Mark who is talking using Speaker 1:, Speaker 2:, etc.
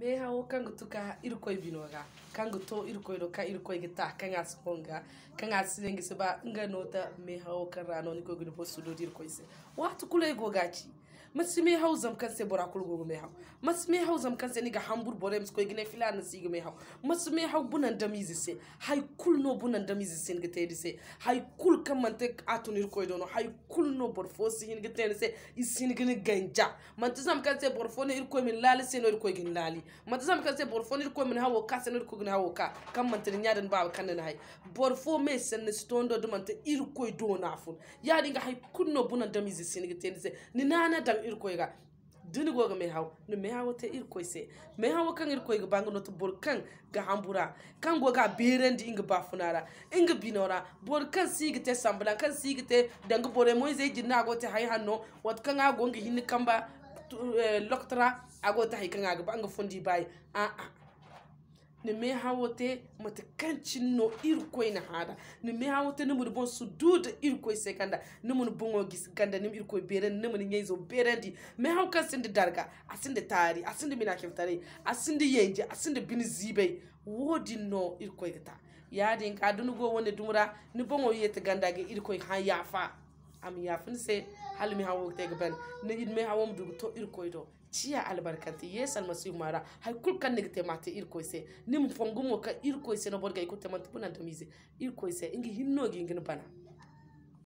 Speaker 1: mehawo kangutuka irukoi binoga kanguto irukoiro ka irukoi gita kangas ponga kangas silenge seba nga nota mehawo karano niko gino po sudo irukoi watu kule gogachi masi mehawo zam kanse bora kul gogo mehawo masi mehawo zam kanse niga hambur bore msko gine filana sigo mehawo masi mehawo bunan damizi se hay kul no bunan damizi se nga tedi se hay kul kamante atun irukoi dono hay kul no bor hin gitene se isin gine ganja manti zam kanse bor fone min lali se no irkoy gine lali mate sãn ka sɩ bʋrɩ fo ned ko mene ã woka sẽn d kog ne ã woka ka man tɩ d yãdẽ baab ka nena ha bʋrɩ fo me sẽn ne sɩtõondo d man tɩ ir koe dõona fo yaa dɩnga ha kun no bõna dãm izi sĩnege tẽnd sɛ ne naana dãng ir koega dũni goga me ha ne me ã wotɩ ir koese me ã wa kãng ir koeg bãng no tɩ bʋrɩ kãng ga ãn bʋra kãng goga a beerãndɩ ĩngɛ ba fo naara ĩngɛ bino ra bʋrɩ kãn sɩigɛ tɩ sãmblã kãn sɩigɛ tɩ dãngɛ bore moise gyɩd na a gotɩ ha ã no wat kãng a gongɛ hĩnne kãmba eh, lɔktɛra ago ta hikan a ba an ga fondi bai a a ni me hawote matakancin no irko na hada ni me hawote ni mun bon su duda irko sai kanda ni mun bon gis kanda ni irko beren ni mun yezo beren di me haw kan sin da darga asin da tari asin da mina kem a asin da yenje asin da bin zibe wodi no irkoi ta yadin ka dunugo wonde dumura ni bon yete ganda ga irko ha yafa se, am yaafinse ma du ga to irkoy do ciya albarkanti yesu almasihu mara hay kulkan se, mate irkoyse mo kaŋ ka se no se, ikutemantubunan tomise irkoyse ingi ga ingin bana